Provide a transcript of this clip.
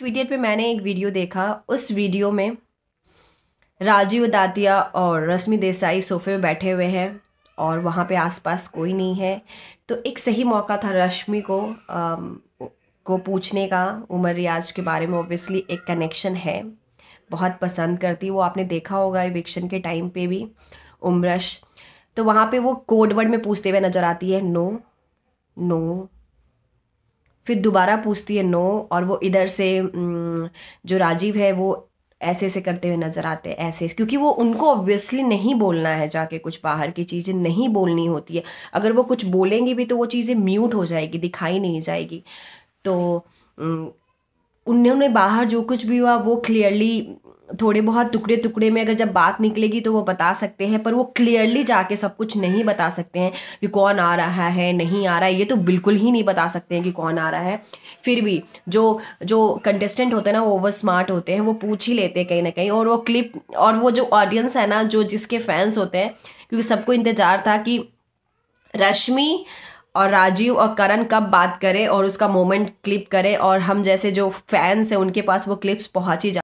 Twitter पे मैंने एक वीडियो देखा उस वीडियो में राजीव दातिया और रश्मि देसाई सोफे में बैठे हुए हैं और वहाँ पे आसपास कोई नहीं है तो एक सही मौका था रश्मि को आ, को पूछने का उमर रियाज के बारे में ओबियसली एक कनेक्शन है बहुत पसंद करती वो आपने देखा होगा इविक्शन के टाइम पे भी उम्रश तो वहाँ पे वो कोडवर्ड में पूछते हुए नज़र आती है नो नो फिर दोबारा पूछती है नो और वो इधर से जो राजीव है वो ऐसे ऐसे करते हुए नजर आते हैं ऐसे क्योंकि वो उनको ऑब्वियसली नहीं बोलना है जाके कुछ बाहर की चीज़ें नहीं बोलनी होती है अगर वो कुछ बोलेंगे भी तो वो चीज़ें म्यूट हो जाएगी दिखाई नहीं जाएगी तो उन्होंने बाहर जो कुछ भी हुआ वो क्लियरली थोड़े बहुत टुकड़े टुकड़े में अगर जब बात निकलेगी तो वो बता सकते हैं पर वो क्लियरली जाके सब कुछ नहीं बता सकते हैं कि कौन आ रहा है नहीं आ रहा है ये तो बिल्कुल ही नहीं बता सकते हैं कि कौन आ रहा है फिर भी जो जो कंटेस्टेंट होते हैं ना वो ओवर स्मार्ट होते हैं वो पूछ ही लेते हैं कहीं ना कहीं और वो क्लिप और वो जो ऑडियंस है ना जो जिसके फैंस होते हैं क्योंकि सबको इंतज़ार था कि रश्मि और राजीव और करण कब बात करें और उसका मोमेंट क्लिप करें और हम जैसे जो फैंस हैं उनके पास वो क्लिप्स पहुँच ही जा